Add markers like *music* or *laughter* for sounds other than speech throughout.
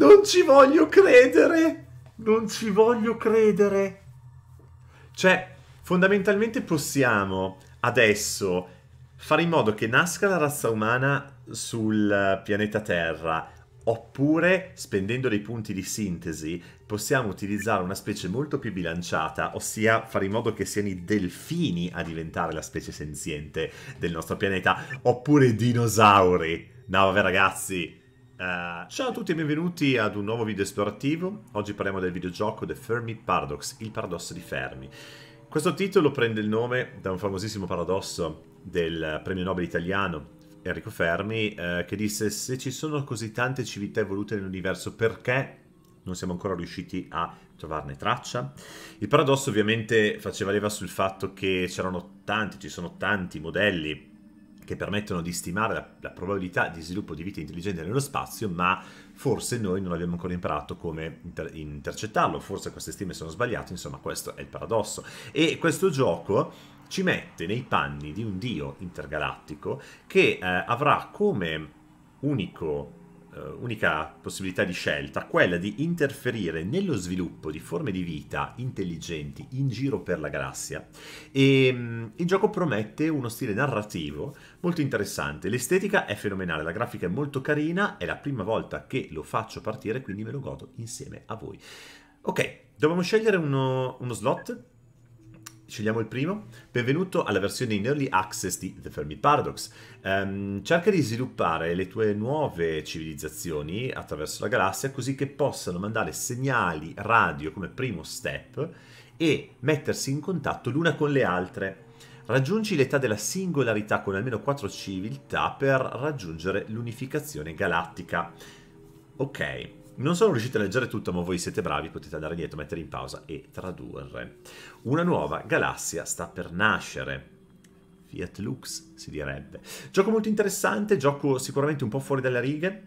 Non ci voglio credere! Non ci voglio credere! Cioè, fondamentalmente possiamo adesso fare in modo che nasca la razza umana sul pianeta Terra, oppure spendendo dei punti di sintesi possiamo utilizzare una specie molto più bilanciata, ossia fare in modo che siano i delfini a diventare la specie senziente del nostro pianeta, oppure i dinosauri. No, vabbè ragazzi, Uh, ciao a tutti e benvenuti ad un nuovo video esplorativo. Oggi parliamo del videogioco The Fermi Paradox, il paradosso di Fermi. Questo titolo prende il nome da un famosissimo paradosso del premio Nobel italiano Enrico Fermi eh, che disse se ci sono così tante civiltà evolute nell'universo perché non siamo ancora riusciti a trovarne traccia. Il paradosso ovviamente faceva leva sul fatto che c'erano tanti, ci sono tanti modelli che permettono di stimare la, la probabilità di sviluppo di vita intelligente nello spazio, ma forse noi non abbiamo ancora imparato come inter- intercettarlo, forse queste stime sono sbagliate, insomma questo è il paradosso. E questo gioco ci mette nei panni di un dio intergalattico che eh, avrà come unico eh, unica possibilità di scelta, quella di interferire nello sviluppo di forme di vita intelligenti in giro per la galassia e mm, il gioco promette uno stile narrativo molto interessante, l'estetica è fenomenale, la grafica è molto carina, è la prima volta che lo faccio partire quindi me lo godo insieme a voi. Ok, dobbiamo scegliere uno, uno slot scegliamo il primo. Benvenuto alla versione in early access di The Fermi Paradox. Um, cerca di sviluppare le tue nuove civilizzazioni attraverso la galassia così che possano mandare segnali radio come primo step e mettersi in contatto l'una con le altre. Raggiungi l'età della singolarità con almeno 4 civiltà per raggiungere l'unificazione galattica. Ok, non sono riuscito a leggere tutto, ma voi siete bravi, potete andare dietro, mettere in pausa e tradurre. Una nuova galassia sta per nascere. Fiat Lux si direbbe. Gioco molto interessante, gioco sicuramente un po' fuori dalle righe.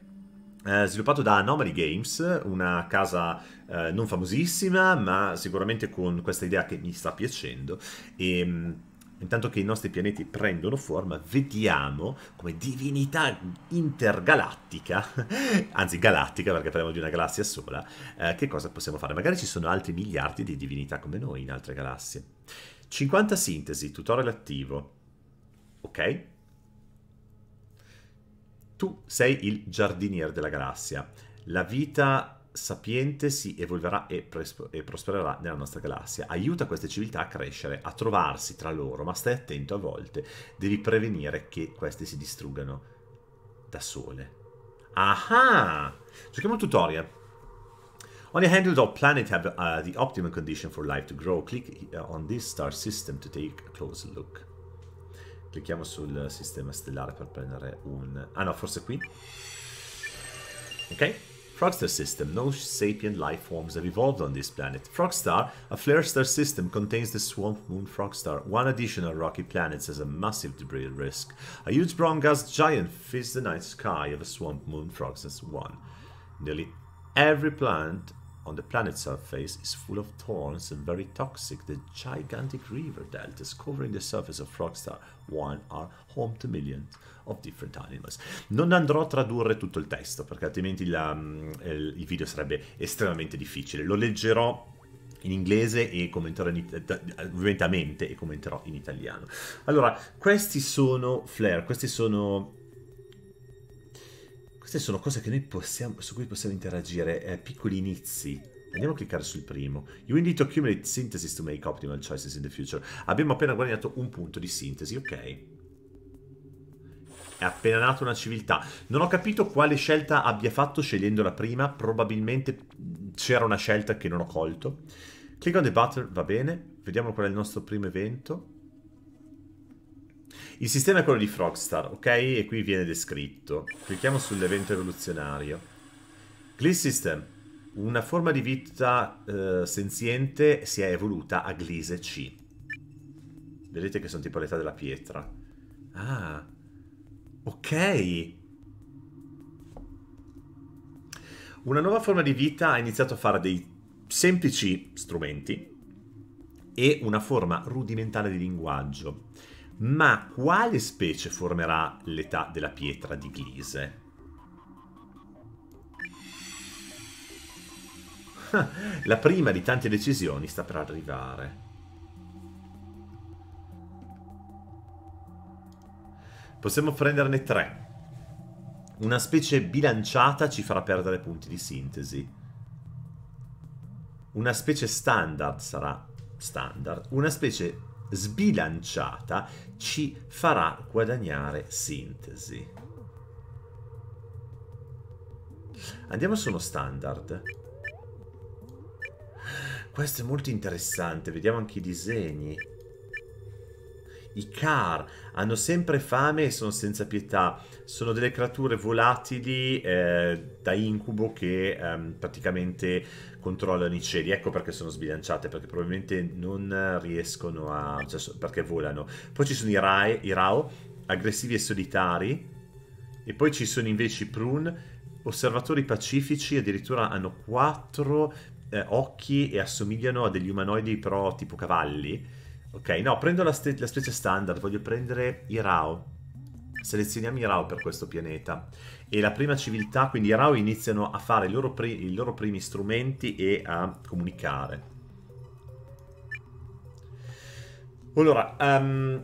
Eh, sviluppato da Anomaly Games, una casa eh, non famosissima, ma sicuramente con questa idea che mi sta piacendo. E ehm, Intanto che i nostri pianeti prendono forma, vediamo come divinità intergalattica, *laughs* anzi galattica perché parliamo di una galassia sola, eh, che cosa possiamo fare. Magari ci sono altri miliardi di divinità come noi in altre galassie. 50 sintesi, tutorial attivo. Ok? Tu sei il giardiniere della galassia. La vita sapiente si evolverà e, e, prospererà nella nostra galassia. Aiuta queste civiltà a crescere, a trovarsi tra loro, ma stai attento a volte, devi prevenire che queste si distruggano da sole. Ah! Giochiamo un tutorial. On a handle of planet have uh, the optimum condition for life to grow. Click uh, on this star system to take a closer look. Clicchiamo sul sistema stellare per prendere un... Ah no, forse qui. Ok. Frogstar system, no sapient life forms have evolved on this planet. Frogstar, a flare star system, contains the swamp moon Frogstar. One additional rocky planet has a massive debris risk. A huge brown gas giant fills the night sky of a swamp moon Frogstar 1. Nearly every planet on the planet's surface is full of thorns and very toxic. The gigantic river deltas covering the surface of Frogstar 1 are home to millions of different animals. Non andrò a tradurre tutto il testo perché altrimenti la, mm, il, il video sarebbe estremamente difficile. Lo leggerò in inglese e commenterò in ovviamente e commenterò in italiano. Allora, questi sono flare, questi sono queste sono cose possiamo, su cui possiamo interagire, eh, piccoli inizi. Andiamo a cliccare sul primo. You need to accumulate synthesis to make optimal choices in the future. Abbiamo appena guadagnato un punto di sintesi, ok. È appena nata una civiltà. Non ho capito quale scelta abbia fatto scegliendo la prima. Probabilmente c'era una scelta che non ho colto. Click on the button, va bene. Vediamo qual è il nostro primo evento. Il sistema è quello di Frogstar, ok? E qui viene descritto. Clicchiamo sull'evento evoluzionario. Gliss System. Una forma di vita eh, senziente si è evoluta a Glise C. Vedete che sono tipo l'età della pietra. Ah. Ok. Una nuova forma di vita ha iniziato a fare dei semplici strumenti e una forma rudimentale di linguaggio ma quale specie formerà l'età della pietra di Gliese? *laughs* La prima di tante decisioni sta per arrivare. Possiamo prenderne tre. Una specie bilanciata ci farà perdere punti di sintesi. Una specie standard sarà standard. Una specie sbilanciata ci farà guadagnare sintesi. Andiamo su uno standard. Questo è molto interessante, vediamo anche i disegni. I car hanno sempre fame e sono senza pietà. Sono delle creature volatili eh, da incubo che ehm, praticamente controllano i cieli. Ecco perché sono sbilanciate, perché probabilmente non riescono a... Cioè, perché volano. Poi ci sono i, rae, i Rao, aggressivi e solitari. E poi ci sono invece i Prune, osservatori pacifici, addirittura hanno quattro eh, occhi e assomigliano a degli umanoidi però tipo cavalli Ok, no, prendo la, la specie standard, voglio prendere i Rao. Selezioniamo i Rao per questo pianeta. E la prima civiltà, quindi i Rao iniziano a fare i loro, i loro primi strumenti e a comunicare. Allora, um,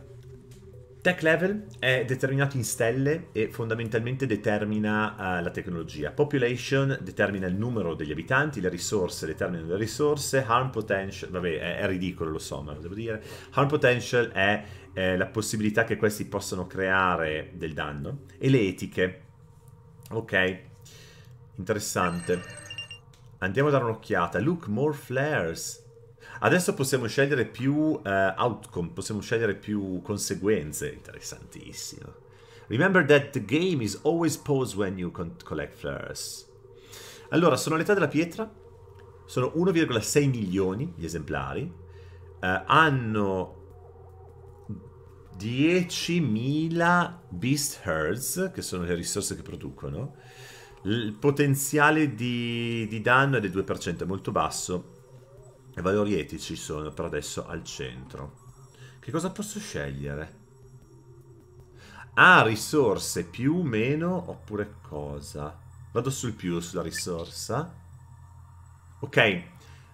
Tech level è determinato in stelle e fondamentalmente determina uh, la tecnologia. Population determina il numero degli abitanti, le risorse determinano le risorse, harm potential, vabbè è, è ridicolo lo so ma lo devo dire, harm potential è eh, la possibilità che questi possano creare del danno e le etiche. Ok, interessante. Andiamo a dare un'occhiata. Look, more flares. Adesso possiamo scegliere più eh, outcome, possiamo scegliere più conseguenze. Interessantissimo. Remember that the game is always paused when you collect flares. Allora, sono sonorità della pietra. Sono 1,6 milioni gli esemplari. Eh, hanno 10.000 beast herds, che sono le risorse che producono. Il potenziale di, di danno è del 2%, è molto basso i valori etici sono per adesso al centro. Che cosa posso scegliere? Ah, risorse, più, o meno, oppure cosa? Vado sul più, sulla risorsa. Ok,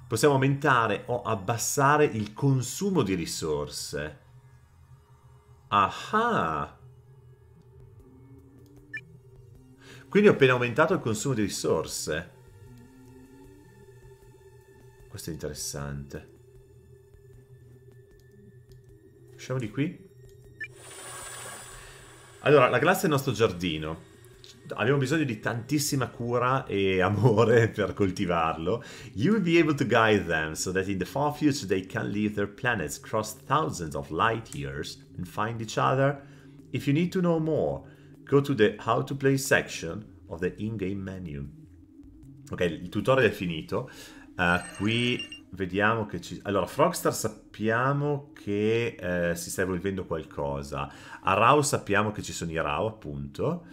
possiamo aumentare o abbassare il consumo di risorse. Ah! Quindi ho appena aumentato il consumo di risorse. Questo è interessante. Usciamo di qui. Allora, la glassa è il nostro giardino. Abbiamo bisogno di tantissima cura e amore *laughs* per coltivarlo. You will be able to guide them so that in the far future they can leave their planets, cross thousands of light years and find each other. If you need to know more, go to the How to Play section of the in-game menu. Ok, il tutorial è finito. Uh, qui vediamo che ci... Allora, Frogstar sappiamo che eh, si sta evolvendo qualcosa. A Rao sappiamo che ci sono i Rao, appunto.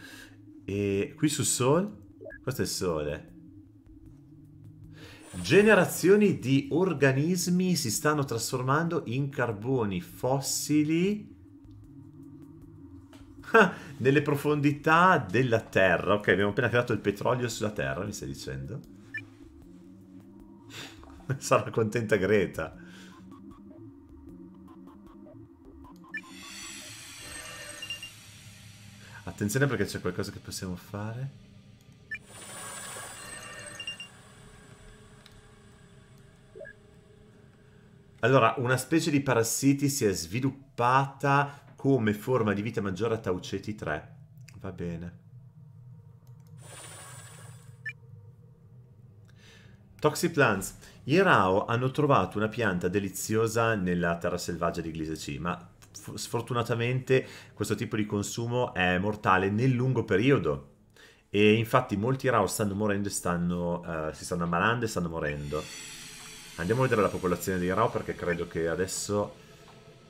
E qui su Sol... Questo è il Sole. Generazioni di organismi si stanno trasformando in carboni fossili *laughs* ah, nelle profondità della Terra. Ok, abbiamo appena creato il petrolio sulla Terra, mi stai dicendo. *laughs* Sarà contenta Greta. Attenzione perché c'è qualcosa che possiamo fare. Allora, una specie di parassiti si è sviluppata come forma di vita maggiore a Tauceti 3. Va bene. Toxiplants. I Rao hanno trovato una pianta deliziosa nella terra selvaggia di Glisecy, ma f- sfortunatamente questo tipo di consumo è mortale nel lungo periodo. E infatti molti Rao stanno morendo e stanno, uh, si stanno ammalando e stanno morendo. Andiamo a vedere la popolazione dei Rao perché credo che adesso...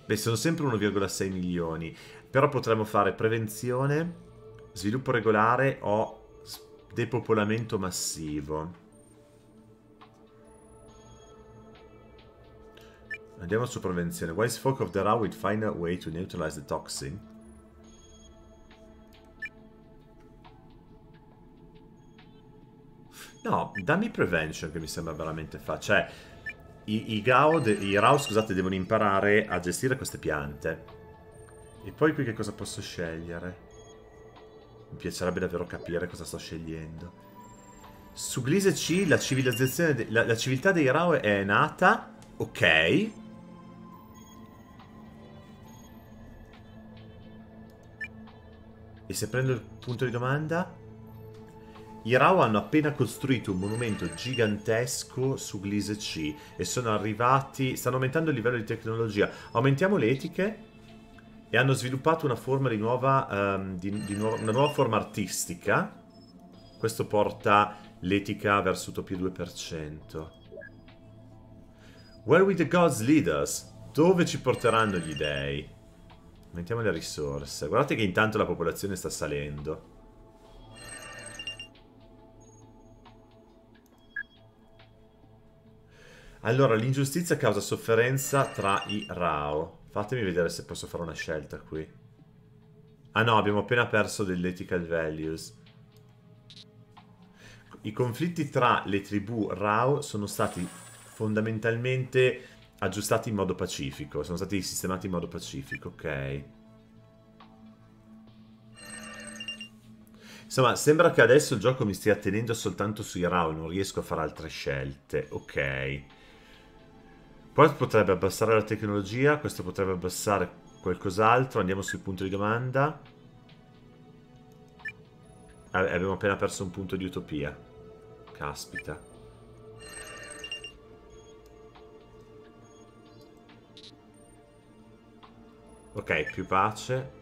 Beh, sono sempre 1,6 milioni. Però potremmo fare prevenzione, sviluppo regolare o depopolamento massivo. Andiamo su prevenzione. Wise folk of the Ra will find a way to neutralize the toxin? No, dammi prevention che mi sembra veramente facile. Cioè, i, i, Gao, i Rao, scusate, devono imparare a gestire queste piante. E poi qui che cosa posso scegliere? Mi piacerebbe davvero capire cosa sto scegliendo. Su Glise C la, la, la civiltà dei Rao è nata, ok. E se prendo il punto di domanda... I Rao hanno appena costruito un monumento gigantesco su Glise C e sono arrivati... stanno aumentando il livello di tecnologia. Aumentiamo le etiche e hanno sviluppato una forma di nuova... Um, di, di nuova una nuova forma artistica. Questo porta l'etica verso utopia 2%. Where will the gods lead us? Dove ci porteranno gli dei? Mettiamo le risorse. Guardate che intanto la popolazione sta salendo. Allora, l'ingiustizia causa sofferenza tra i Rao. Fatemi vedere se posso fare una scelta qui. Ah no, abbiamo appena perso dell'ethical values. I conflitti tra le tribù Rao sono stati fondamentalmente aggiustati in modo pacifico. Sono stati sistemati in modo pacifico, ok. Insomma, sembra che adesso il gioco mi stia tenendo soltanto sui round, non riesco a fare altre scelte. Ok. Poi potrebbe abbassare la tecnologia, questo potrebbe abbassare qualcos'altro. Andiamo sul punto di domanda. Abbiamo appena perso un punto di utopia. Caspita. Ok, più pace.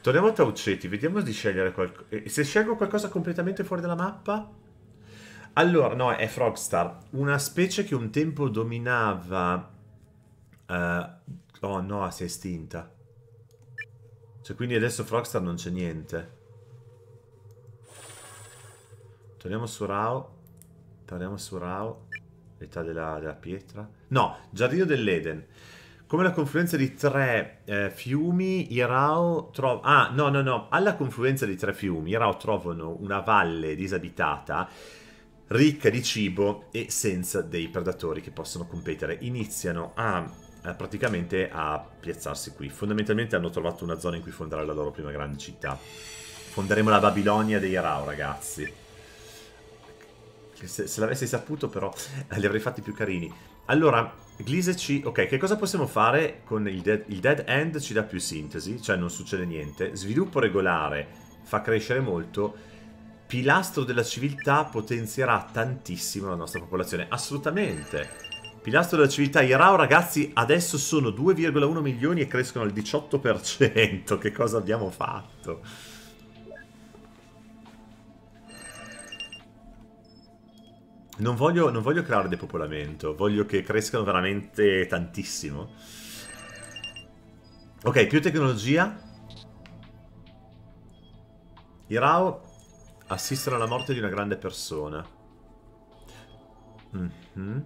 Torniamo a Tauceti, vediamo di scegliere qualcosa. Eh, se scelgo qualcosa completamente fuori dalla mappa? Allora, no, è Frogstar. Una specie che un tempo dominava... Uh, oh no, si è estinta. Cioè, quindi adesso Frogstar non c'è niente. Torniamo su Rao. Torniamo su Rao l'età della, della pietra. No, Giardino dell'Eden. Come la confluenza di tre eh, fiumi, Irao trova... Ah, no, no, no. Alla confluenza di tre fiumi, Irao trovano una valle disabitata, ricca di cibo e senza dei predatori che possono competere. Iniziano a, a praticamente a piazzarsi qui. Fondamentalmente hanno trovato una zona in cui fondare la loro prima grande città. Fonderemo la Babilonia dei Irao, ragazzi se, se l'avessi saputo però eh, li avrei fatti più carini. Allora, Glise ci... Ok, che cosa possiamo fare con il dead, il dead End? Ci dà più sintesi, cioè non succede niente. Sviluppo regolare fa crescere molto. Pilastro della civiltà potenzierà tantissimo la nostra popolazione. Assolutamente. Pilastro della civiltà, i Rao ragazzi adesso sono 2,1 milioni e crescono al 18%. Che cosa abbiamo fatto? Non voglio, non voglio creare depopolamento, voglio che crescano veramente tantissimo. Ok, più tecnologia. I Irao assistono alla morte di una grande persona. Mm -hmm.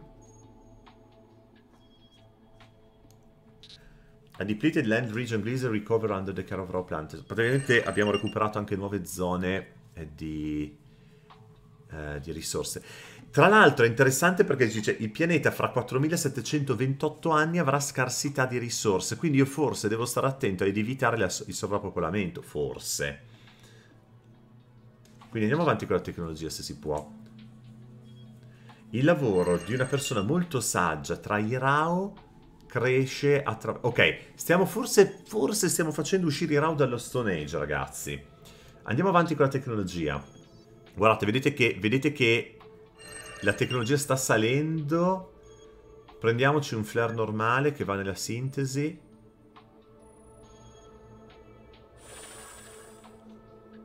A depleted land region Greece recover under the care of raw plant. Praticamente abbiamo recuperato anche nuove zone eh, di, eh, di risorse. Tra l'altro è interessante perché dice il pianeta fra 4728 anni avrà scarsità di risorse, quindi io forse devo stare attento ad evitare il sovrappopolamento, forse. Quindi andiamo avanti con la tecnologia se si può. Il lavoro di una persona molto saggia tra i Rao cresce attraverso... Ok, stiamo forse, forse stiamo facendo uscire i Rao dallo Stone Age, ragazzi. Andiamo avanti con la tecnologia. Guardate, vedete che, vedete che la tecnologia sta salendo. Prendiamoci un flare normale che va nella sintesi.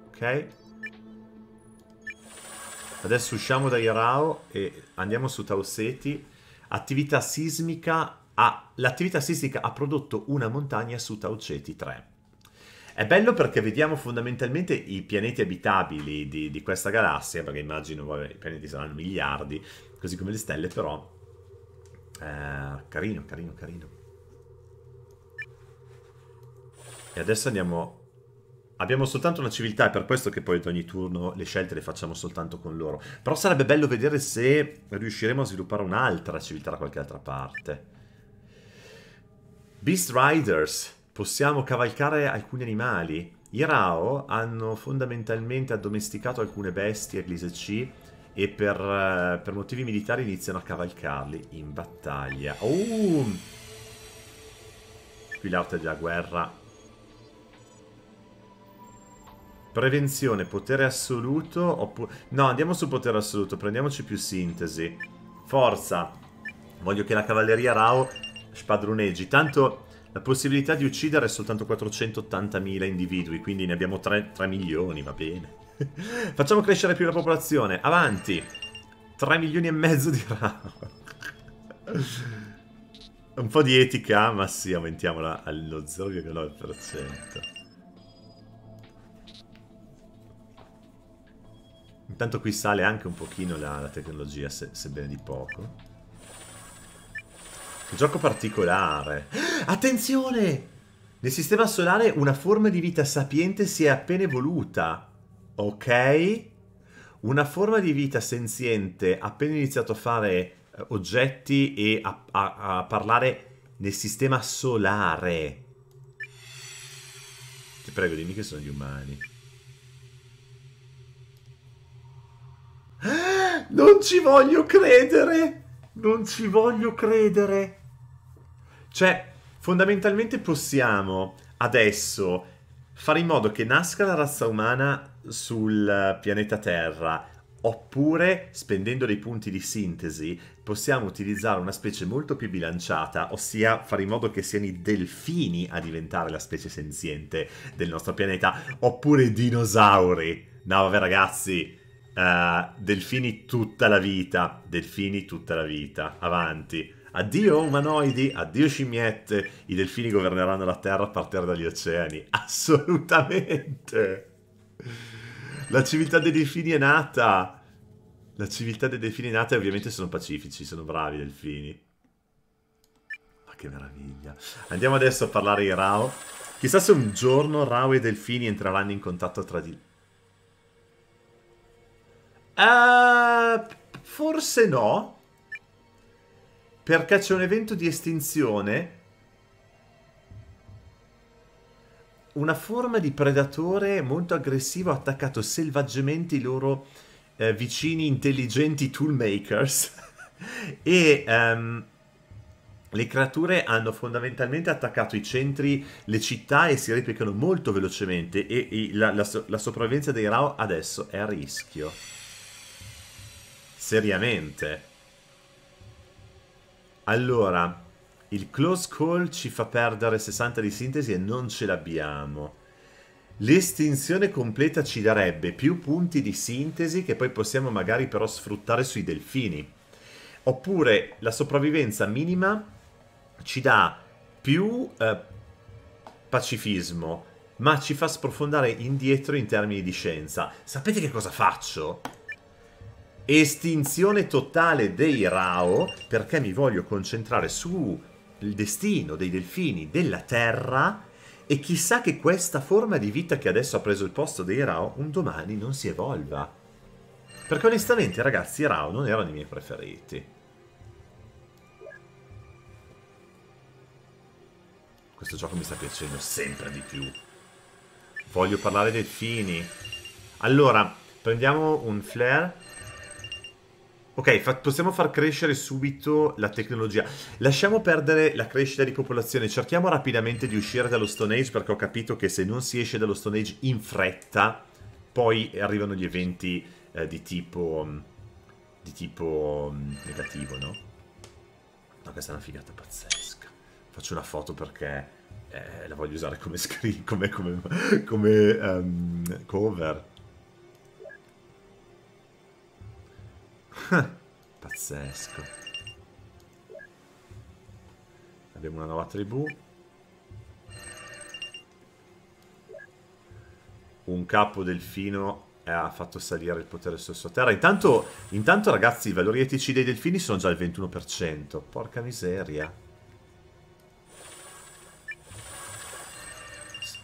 Ok. Adesso usciamo da Irao e andiamo su Tauseti. Attività sismica. Ah, l'attività sismica ha prodotto una montagna su Tauceti 3. È bello perché vediamo fondamentalmente i pianeti abitabili di, di questa galassia, perché immagino, vabbè, i pianeti saranno miliardi, così come le stelle, però... Eh, carino, carino, carino. E adesso andiamo... Abbiamo soltanto una civiltà, è per questo che poi ad ogni turno le scelte le facciamo soltanto con loro. Però sarebbe bello vedere se riusciremo a sviluppare un'altra civiltà da qualche altra parte. Beast Riders possiamo cavalcare alcuni animali. I Rao hanno fondamentalmente addomesticato alcune bestie Gliese C e per, eh, per, motivi militari iniziano a cavalcarli in battaglia. Oh! Qui l'arte della guerra. Prevenzione, potere assoluto oppure... No, andiamo su potere assoluto, prendiamoci più sintesi. Forza! Voglio che la cavalleria Rao spadroneggi. Tanto la possibilità di uccidere è soltanto 480.000 individui, quindi ne abbiamo 3, 3 milioni, va bene. *laughs* Facciamo crescere più la popolazione, avanti! 3 milioni e mezzo di rana. *laughs* Un po' di etica, ma sì, aumentiamola allo 0,9%. Intanto qui sale anche un pochino la, la tecnologia, se, sebbene di poco. Gioco particolare. Attenzione! Nel sistema solare una forma di vita sapiente si è appena evoluta. Ok? Una forma di vita senziente ha appena iniziato a fare uh, oggetti e a, a, a parlare nel sistema solare. Ti prego, dimmi che sono gli umani. Ah, non ci voglio credere! Non ci voglio credere! Cioè, fondamentalmente possiamo adesso fare in modo che nasca la razza umana sul pianeta Terra, oppure spendendo dei punti di sintesi possiamo utilizzare una specie molto più bilanciata, ossia fare in modo che siano i delfini a diventare la specie senziente del nostro pianeta, oppure i dinosauri. No, vabbè ragazzi, uh, delfini tutta la vita, delfini tutta la vita, avanti. Addio umanoidi, addio scimmiette, i delfini governeranno la Terra a partire dagli oceani. *laughs* Assolutamente! La civiltà dei delfini è nata! La civiltà dei delfini è nata e ovviamente sono pacifici, sono bravi i delfini. Ma che meraviglia. Andiamo adesso a parlare di Rao. Chissà se un giorno Rao e i delfini entreranno in contatto tra di... Uh, forse no, perché c'è un evento di estinzione una forma di predatore molto aggressivo ha attaccato selvaggiamente i loro eh, vicini intelligenti toolmakers *laughs* e um, le creature hanno fondamentalmente attaccato i centri, le città e si replicano molto velocemente e, e la, la, la sopravvivenza dei Rao adesso è a rischio. Seriamente. Allora, il close call ci fa perdere 60 di sintesi e non ce l'abbiamo. L'estinzione completa ci darebbe più punti di sintesi che poi possiamo magari però sfruttare sui delfini. Oppure la sopravvivenza minima ci dà più eh, pacifismo, ma ci fa sprofondare indietro in termini di scienza. Sapete che cosa faccio? Estinzione totale dei Rao, perché mi voglio concentrare sul destino dei delfini della Terra e chissà che questa forma di vita che adesso ha preso il posto dei Rao un domani non si evolva. Perché onestamente, ragazzi, i Rao non erano i miei preferiti. Questo gioco mi sta piacendo sempre di più. Voglio parlare dei fini. Allora, prendiamo un flare Ok, fa possiamo far crescere subito la tecnologia. Lasciamo perdere la crescita di popolazione, cerchiamo rapidamente di uscire dallo Stone Age perché ho capito che se non si esce dallo Stone Age in fretta, poi arrivano gli eventi eh, di tipo... Mm, di tipo mm, negativo, no? No, questa è una figata pazzesca. Faccio una foto perché eh, la voglio usare come, screen, come, come, come um, cover. *laughs* Pazzesco. Abbiamo una nuova tribù. Un capo delfino eh, ha fatto salire il potere su sotterra. Intanto, intanto, ragazzi, i valori etici dei delfini sono già al 21%. Porca miseria.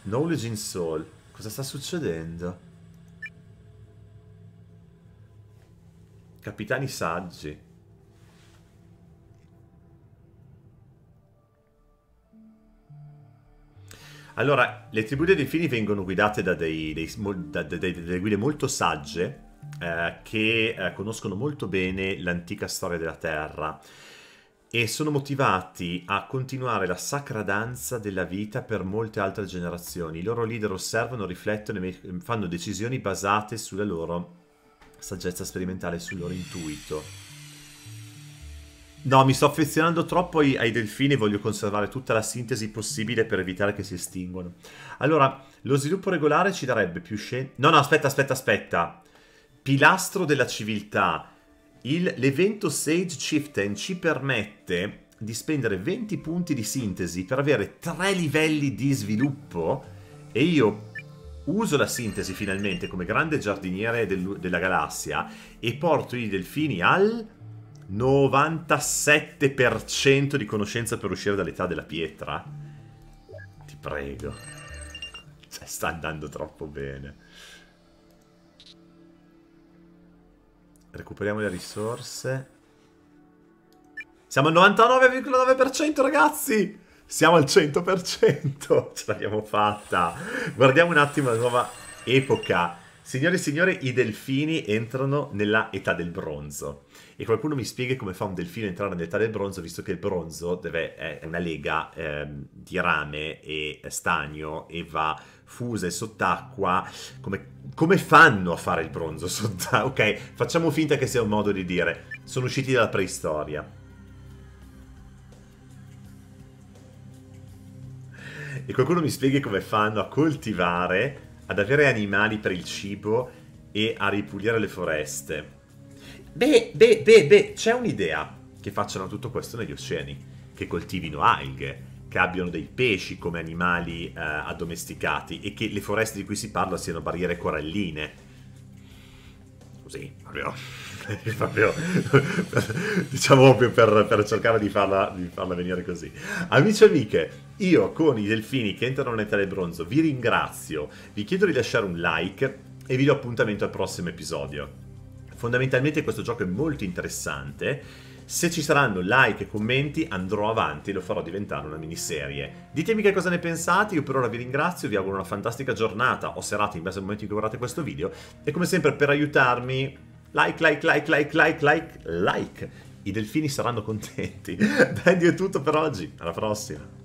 Knowledge in Soul. Cosa sta succedendo? Capitani saggi. Allora, le tribù dei delfini vengono guidate da, dei, dei, da, da, da delle guide molto sagge eh, che eh, conoscono molto bene l'antica storia della Terra e sono motivati a continuare la sacra danza della vita per molte altre generazioni. I loro leader osservano, riflettono e fanno decisioni basate sulla loro saggezza sperimentale sul loro intuito. No, mi sto affezionando troppo ai, ai delfini e voglio conservare tutta la sintesi possibile per evitare che si estinguano. Allora, lo sviluppo regolare ci darebbe più scelte... No, no, aspetta, aspetta, aspetta. Pilastro della civiltà. l'evento Sage Chieftain ci permette di spendere 20 punti di sintesi per avere 3 livelli di sviluppo e io uso la sintesi finalmente come grande giardiniere del, della galassia e porto i delfini al 97% di conoscenza per uscire dall'età della pietra. Ti prego. Cioè, sta andando troppo bene. Recuperiamo le risorse. Siamo al 99,9% ragazzi! Siamo al 100%, *laughs* ce l'abbiamo fatta. Guardiamo un attimo la nuova epoca. Signore e signore, i delfini entrano nella età del bronzo. E qualcuno mi spieghi come fa un delfino a entrare nell'età del bronzo, visto che il bronzo deve, è una lega eh, di rame e stagno e va fusa e sott'acqua. Come, come fanno a fare il bronzo *laughs* sott'acqua? Ok, facciamo finta che sia un modo di dire. Sono usciti dalla preistoria e qualcuno mi spieghi come fanno a coltivare, ad avere animali per il cibo e a ripulire le foreste. Beh, beh, beh, beh, c'è un'idea che facciano tutto questo negli oceani, che coltivino alghe, che abbiano dei pesci come animali eh, addomesticati e che le foreste di cui si parla siano barriere coralline così, proprio, *laughs* proprio *laughs* diciamo proprio per, per, cercare di farla, di farla venire così. Amici e amiche, io con i delfini che entrano nel del vi ringrazio, vi chiedo di lasciare un like e vi do appuntamento al prossimo episodio. Fondamentalmente questo gioco è molto interessante se ci saranno like e commenti andrò avanti e lo farò diventare una miniserie. Ditemi che cosa ne pensate, io per ora vi ringrazio, vi auguro una fantastica giornata o serata in base al momento in cui guardate questo video e come sempre per aiutarmi like, like, like, like, like, like, like. I delfini saranno contenti. *laughs* Dai, è tutto per oggi, alla prossima.